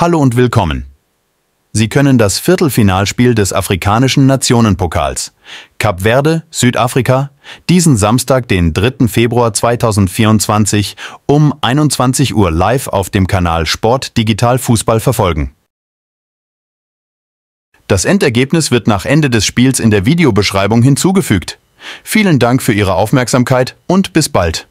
Hallo und willkommen. Sie können das Viertelfinalspiel des afrikanischen Nationenpokals Kap Verde, Südafrika, diesen Samstag, den 3. Februar 2024 um 21 Uhr live auf dem Kanal Sport Digital Fußball verfolgen. Das Endergebnis wird nach Ende des Spiels in der Videobeschreibung hinzugefügt. Vielen Dank für Ihre Aufmerksamkeit und bis bald.